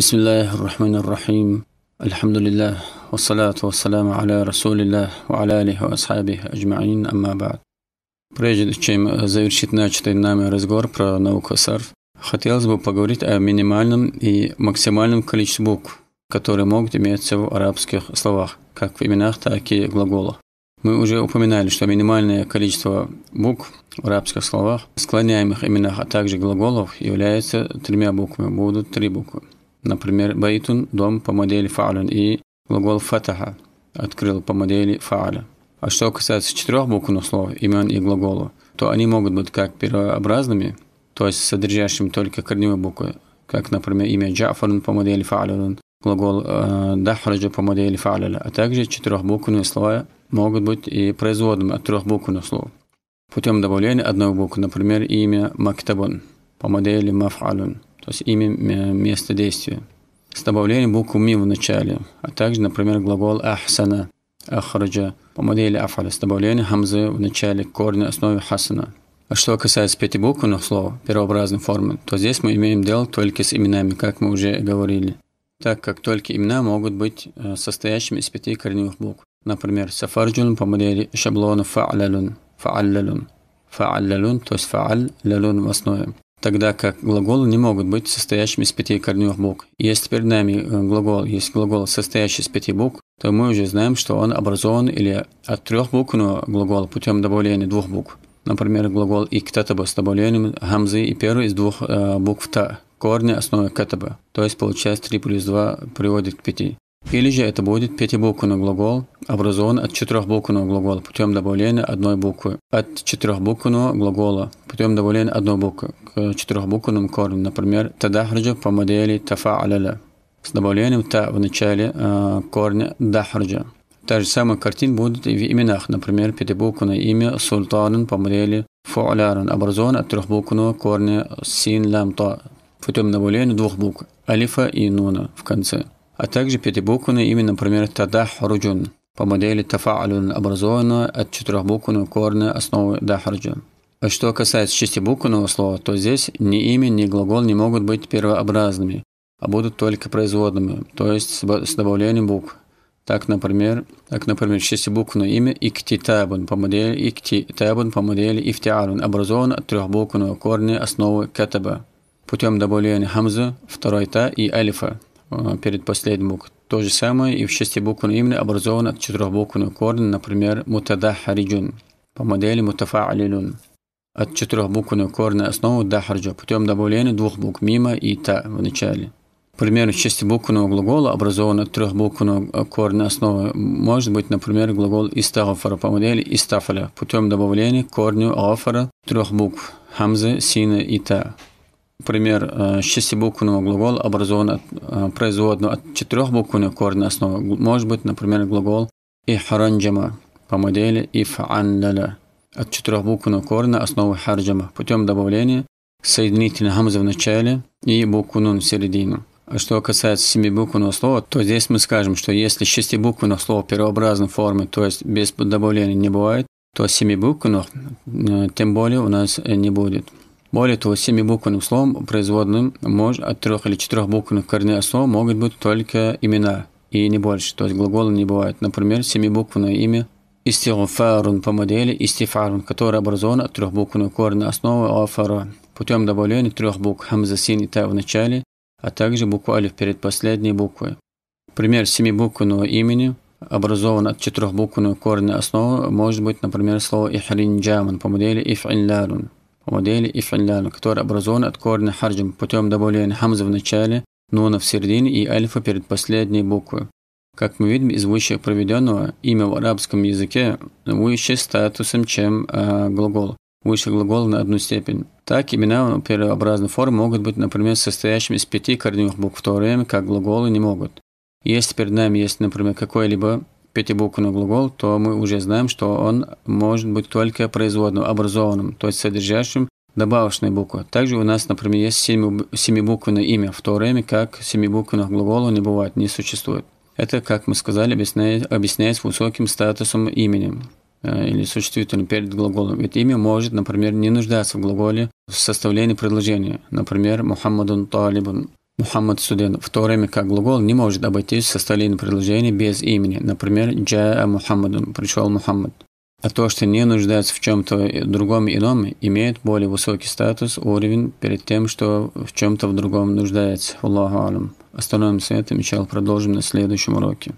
بسم الله الرحمن الرحيم الحمد لله والصلاة والسلام على رسول الله وعلى آله وأصحابه أجمعين أما بعد Прежде чем завершить начатый нами разговор про науку САРФ, хотелось бы поговорить о минимальном и максимальном количестве букв, которые могут иметься в арабских словах, как в именах, так и глаголах. Мы уже упоминали, что минимальное количество букв в арабских словах, склоняемых именах, а также глаголов является тремя буквами, будут три буквы. Например, байтун – дом по модели фа'люн и глагол фатаха – открыл по модели фа'ля. А что касается четырех буквенных слов, имен и глагола, то они могут быть как первообразными, то есть содержащими только корневые буквы, как, например, имя Джафарун по модели фа'люн, глагол э, дахраджа по модели фа'ляля, а также четырехбуквенные слова могут быть и производными от трехбуквенных слов. Путем добавления одной буквы, например, имя Мактабун по модели Маф'алун то есть имя, э, место действия, с добавлением буквы «ми» в начале, а также, например, глагол «ахсана», «ахраджа» по модели «афаля» с добавлением хамзы в начале корня основе «хасана». А что касается пятибуквенных слов первообразной формы, то здесь мы имеем дело только с именами, как мы уже говорили, так как только имена могут быть э, состоящими из пяти корневых букв. Например, «сафарджун» по модели шаблона «фа'лялун», «фа'лялун», «фа'лялун», то есть «фа'лялун» в основе тогда как глаголы не могут быть состоящими из пяти корневых букв. Если перед нами э, глагол есть глагол, состоящий из пяти букв, то мы уже знаем, что он образован или от трех трехбуквенного глагола путем добавления двух букв. Например, глагол «иктатаба» с добавлением гамзы и первой из двух э, букв «та», корня основы «катаба», то есть получается 3 плюс 2 приводит к 5. Или же это будет пятибуквенный глагол, образован от четырехбуквенного глагола путем добавления одной буквы. От четырехбуквенного глагола путем добавления одной буквы к четырехбуквенному корню, например, тадахраджа по модели тафа'аляля с добавлением та в начале э, корня дахраджа. Та же самая картина будет и в именах, например, пятибуквенное имя султанан по модели фуаляран образован от трехбуквенного корня син лам та путем добавления двух букв алифа и нуна в конце а также пятибуквенные имя, например, «тадахруджун» по модели «тафаалюн», образованного от четырехбуквенного корня основы «дахарджу». А что касается шестибуквенного слова, то здесь ни имя, ни глагол не могут быть первообразными, а будут только производными, то есть с добавлением букв. Так, например, так, например, шестибуквенное имя «иктитабун» по модели «иктитабун» по модели «ифтиарун» образован от трехбуквенного корня основы «катаба» путем добавления хамзы, второй та и алифа. Э, перед последней буквой. То же самое и в буквы имени образован от четырехбуквенного корня, например, мутадахариджун по модели мутафаалилюн. От четырехбуквенного корня основу дахарджа путем добавления двух букв Мима и та в начале. Пример шестибуквенного глагола образован от трехбуквенного э, корня основы. Может быть, например, глагол истагафара по модели истафаля путем добавления корню Афара трех букв хамзы, сина и та. Например, шестибуквенного глагола образован от, производную от четырехбуквенной корня основы. Может быть, например, глагол и «ихранджама» по модели «ифанляля» от четырехбуквенного корня основы харджама путем добавления соединительной хамзы в начале и букву нун в середину. А что касается семибуквенного слова, то здесь мы скажем, что если шестибуквенных слов первообразной формы, то есть без добавления не бывает, то семибуквенных э, тем более у нас э, не будет. Более того, семибуквенным словом производным может, от трех или четырех буквенных корней слова могут быть только имена и не больше, то есть глаголы не бывают. Например, семибуквенное имя истигфарун по модели истифарун, которое образовано от трехбуквенного корня основы афара путем добавления трех букв хамза, син и та в начале, а также букву алиф перед последней буквой. Пример семибуквенного имени образован от четырехбуквенного корня основы может быть, например, слово ихринджаман по модели ифиллярун модели и филяльну, которые образованы от корня харджим путем добавления хамза в начале, нуна в середине и альфа перед последней буквой. Как мы видим из выше проведенного, имя в арабском языке выше статусом, чем э, глагол, выше глагол на одну степень. Так, имена первообразной формы могут быть, например, состоящими из пяти корневых букв, в то время как глаголы не могут. Если перед нами есть, например, какое-либо пятибуквенный глагол, то мы уже знаем, что он может быть только производным, образованным, то есть содержащим добавочные буквы. Также у нас, например, есть семибуквенное имя, в то время как семибуквенных глаголов не бывает, не существует. Это, как мы сказали, объясняет, объясняется высоким статусом имени э, или существительным перед глаголом. Ведь имя может, например, не нуждаться в глаголе в составлении предложения. Например, «Мухаммадун талибун». Мухаммад Студент, в то время как глагол не может обойтись в составлении предложения без имени, например, «Джаа Мухаммадун» – «Пришел Мухаммад». А то, что не нуждается в чем-то другом ином, имеет более высокий статус, уровень перед тем, что в чем-то в другом нуждается. Аллаху алам. Остановимся на этом, и продолжим на следующем уроке.